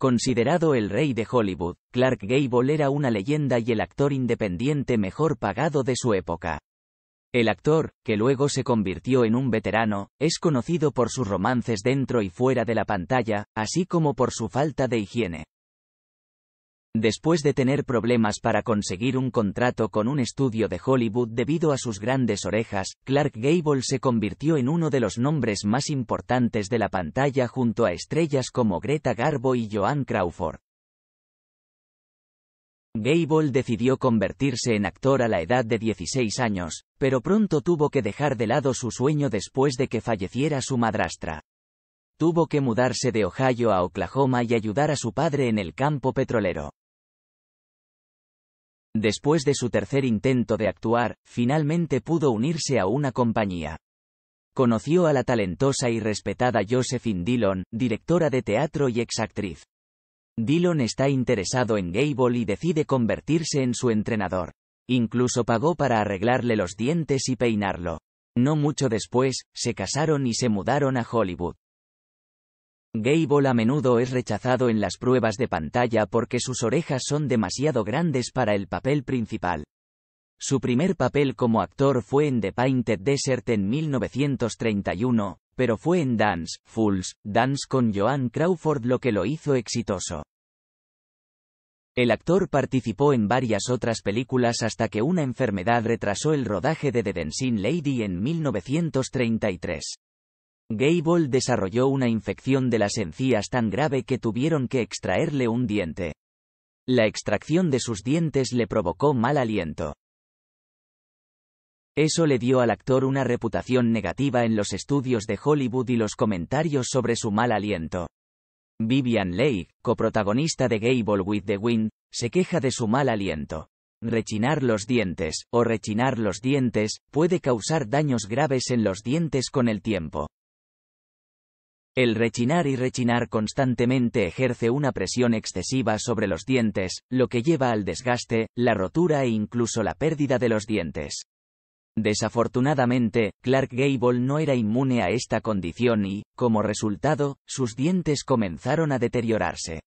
Considerado el rey de Hollywood, Clark Gable era una leyenda y el actor independiente mejor pagado de su época. El actor, que luego se convirtió en un veterano, es conocido por sus romances dentro y fuera de la pantalla, así como por su falta de higiene. Después de tener problemas para conseguir un contrato con un estudio de Hollywood debido a sus grandes orejas, Clark Gable se convirtió en uno de los nombres más importantes de la pantalla junto a estrellas como Greta Garbo y Joan Crawford. Gable decidió convertirse en actor a la edad de 16 años, pero pronto tuvo que dejar de lado su sueño después de que falleciera su madrastra tuvo que mudarse de Ohio a Oklahoma y ayudar a su padre en el campo petrolero. Después de su tercer intento de actuar, finalmente pudo unirse a una compañía. Conoció a la talentosa y respetada Josephine Dillon, directora de teatro y exactriz. Dillon está interesado en Gable y decide convertirse en su entrenador. Incluso pagó para arreglarle los dientes y peinarlo. No mucho después, se casaron y se mudaron a Hollywood. Gable a menudo es rechazado en las pruebas de pantalla porque sus orejas son demasiado grandes para el papel principal. Su primer papel como actor fue en The Painted Desert en 1931, pero fue en Dance, Fools, Dance con Joan Crawford lo que lo hizo exitoso. El actor participó en varias otras películas hasta que una enfermedad retrasó el rodaje de The Dancing Lady en 1933. Gable desarrolló una infección de las encías tan grave que tuvieron que extraerle un diente. La extracción de sus dientes le provocó mal aliento. Eso le dio al actor una reputación negativa en los estudios de Hollywood y los comentarios sobre su mal aliento. Vivian Lake, coprotagonista de Gable with the Wind, se queja de su mal aliento. Rechinar los dientes, o rechinar los dientes, puede causar daños graves en los dientes con el tiempo. El rechinar y rechinar constantemente ejerce una presión excesiva sobre los dientes, lo que lleva al desgaste, la rotura e incluso la pérdida de los dientes. Desafortunadamente, Clark Gable no era inmune a esta condición y, como resultado, sus dientes comenzaron a deteriorarse.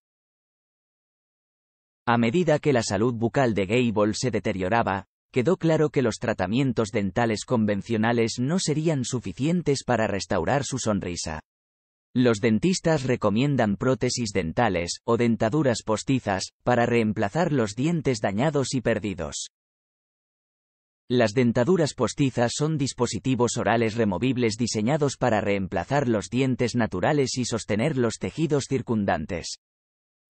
A medida que la salud bucal de Gable se deterioraba, quedó claro que los tratamientos dentales convencionales no serían suficientes para restaurar su sonrisa. Los dentistas recomiendan prótesis dentales, o dentaduras postizas, para reemplazar los dientes dañados y perdidos. Las dentaduras postizas son dispositivos orales removibles diseñados para reemplazar los dientes naturales y sostener los tejidos circundantes.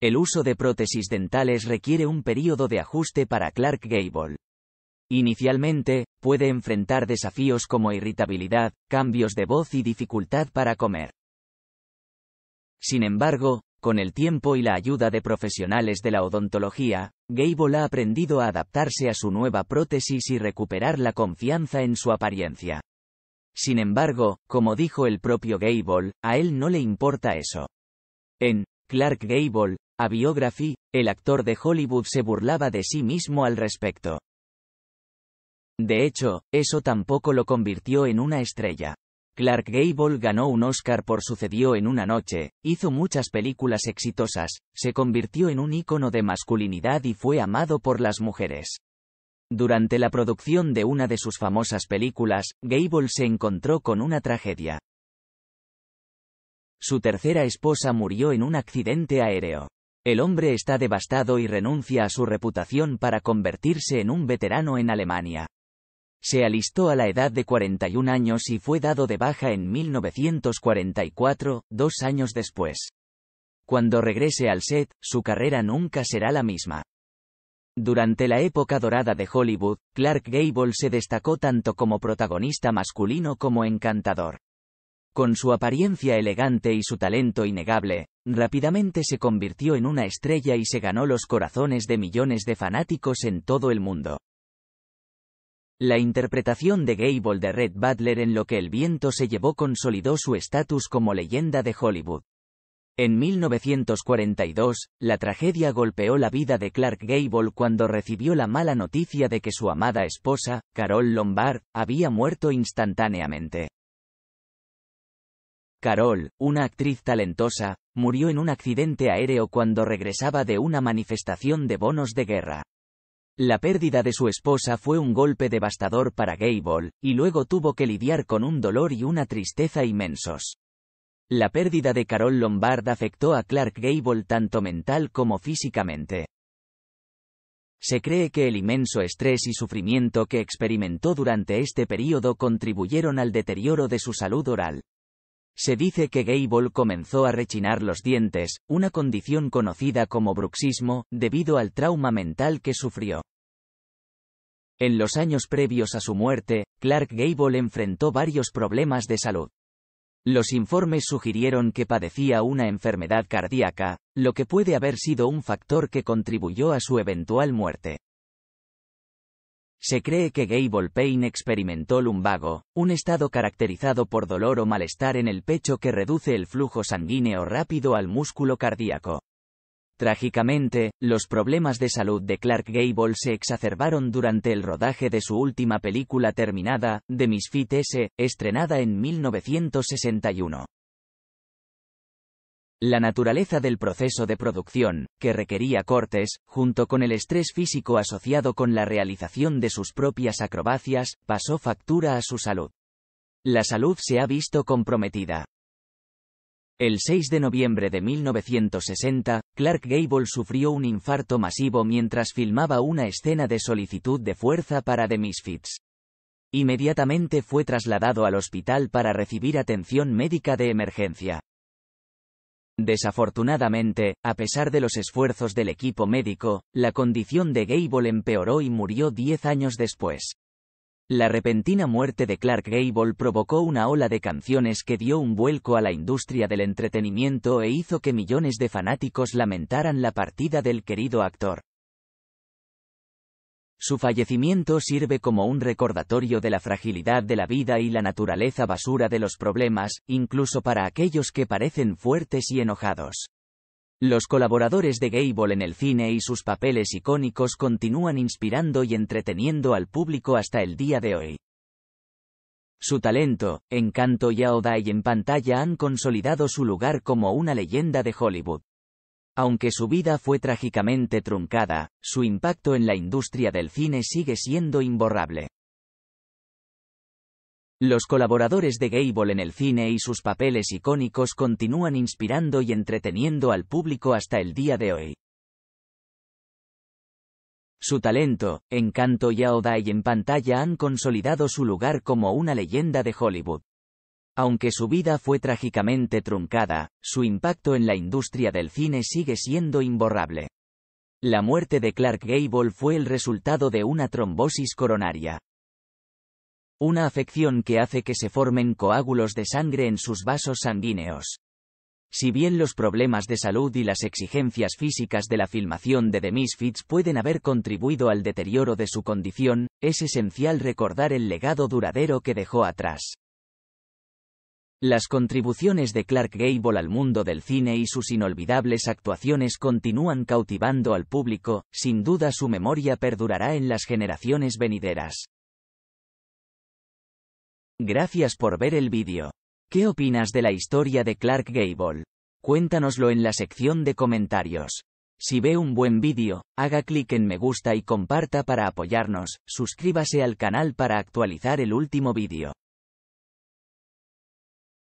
El uso de prótesis dentales requiere un período de ajuste para Clark Gable. Inicialmente, puede enfrentar desafíos como irritabilidad, cambios de voz y dificultad para comer. Sin embargo, con el tiempo y la ayuda de profesionales de la odontología, Gable ha aprendido a adaptarse a su nueva prótesis y recuperar la confianza en su apariencia. Sin embargo, como dijo el propio Gable, a él no le importa eso. En Clark Gable, a Biography, el actor de Hollywood se burlaba de sí mismo al respecto. De hecho, eso tampoco lo convirtió en una estrella. Clark Gable ganó un Oscar por Sucedió en una noche, hizo muchas películas exitosas, se convirtió en un ícono de masculinidad y fue amado por las mujeres. Durante la producción de una de sus famosas películas, Gable se encontró con una tragedia. Su tercera esposa murió en un accidente aéreo. El hombre está devastado y renuncia a su reputación para convertirse en un veterano en Alemania. Se alistó a la edad de 41 años y fue dado de baja en 1944, dos años después. Cuando regrese al set, su carrera nunca será la misma. Durante la época dorada de Hollywood, Clark Gable se destacó tanto como protagonista masculino como encantador. Con su apariencia elegante y su talento innegable, rápidamente se convirtió en una estrella y se ganó los corazones de millones de fanáticos en todo el mundo. La interpretación de Gable de Red Butler en lo que el viento se llevó consolidó su estatus como leyenda de Hollywood. En 1942, la tragedia golpeó la vida de Clark Gable cuando recibió la mala noticia de que su amada esposa, Carol Lombard, había muerto instantáneamente. Carol, una actriz talentosa, murió en un accidente aéreo cuando regresaba de una manifestación de bonos de guerra. La pérdida de su esposa fue un golpe devastador para Gable, y luego tuvo que lidiar con un dolor y una tristeza inmensos. La pérdida de Carol Lombard afectó a Clark Gable tanto mental como físicamente. Se cree que el inmenso estrés y sufrimiento que experimentó durante este período contribuyeron al deterioro de su salud oral. Se dice que Gable comenzó a rechinar los dientes, una condición conocida como bruxismo, debido al trauma mental que sufrió. En los años previos a su muerte, Clark Gable enfrentó varios problemas de salud. Los informes sugirieron que padecía una enfermedad cardíaca, lo que puede haber sido un factor que contribuyó a su eventual muerte. Se cree que Gable Payne experimentó lumbago, un estado caracterizado por dolor o malestar en el pecho que reduce el flujo sanguíneo rápido al músculo cardíaco. Trágicamente, los problemas de salud de Clark Gable se exacerbaron durante el rodaje de su última película terminada, The Misfit S, estrenada en 1961. La naturaleza del proceso de producción, que requería cortes, junto con el estrés físico asociado con la realización de sus propias acrobacias, pasó factura a su salud. La salud se ha visto comprometida. El 6 de noviembre de 1960, Clark Gable sufrió un infarto masivo mientras filmaba una escena de solicitud de fuerza para The Misfits. Inmediatamente fue trasladado al hospital para recibir atención médica de emergencia. Desafortunadamente, a pesar de los esfuerzos del equipo médico, la condición de Gable empeoró y murió diez años después. La repentina muerte de Clark Gable provocó una ola de canciones que dio un vuelco a la industria del entretenimiento e hizo que millones de fanáticos lamentaran la partida del querido actor. Su fallecimiento sirve como un recordatorio de la fragilidad de la vida y la naturaleza basura de los problemas, incluso para aquellos que parecen fuertes y enojados. Los colaboradores de Gable en el cine y sus papeles icónicos continúan inspirando y entreteniendo al público hasta el día de hoy. Su talento, encanto y aoda y en pantalla han consolidado su lugar como una leyenda de Hollywood. Aunque su vida fue trágicamente truncada, su impacto en la industria del cine sigue siendo imborrable. Los colaboradores de Gable en el cine y sus papeles icónicos continúan inspirando y entreteniendo al público hasta el día de hoy. Su talento, encanto y audacia en pantalla han consolidado su lugar como una leyenda de Hollywood. Aunque su vida fue trágicamente truncada, su impacto en la industria del cine sigue siendo imborrable. La muerte de Clark Gable fue el resultado de una trombosis coronaria. Una afección que hace que se formen coágulos de sangre en sus vasos sanguíneos. Si bien los problemas de salud y las exigencias físicas de la filmación de The Misfits pueden haber contribuido al deterioro de su condición, es esencial recordar el legado duradero que dejó atrás. Las contribuciones de Clark Gable al mundo del cine y sus inolvidables actuaciones continúan cautivando al público, sin duda su memoria perdurará en las generaciones venideras. Gracias por ver el vídeo. ¿Qué opinas de la historia de Clark Gable? Cuéntanoslo en la sección de comentarios. Si ve un buen vídeo, haga clic en me gusta y comparta para apoyarnos, suscríbase al canal para actualizar el último vídeo.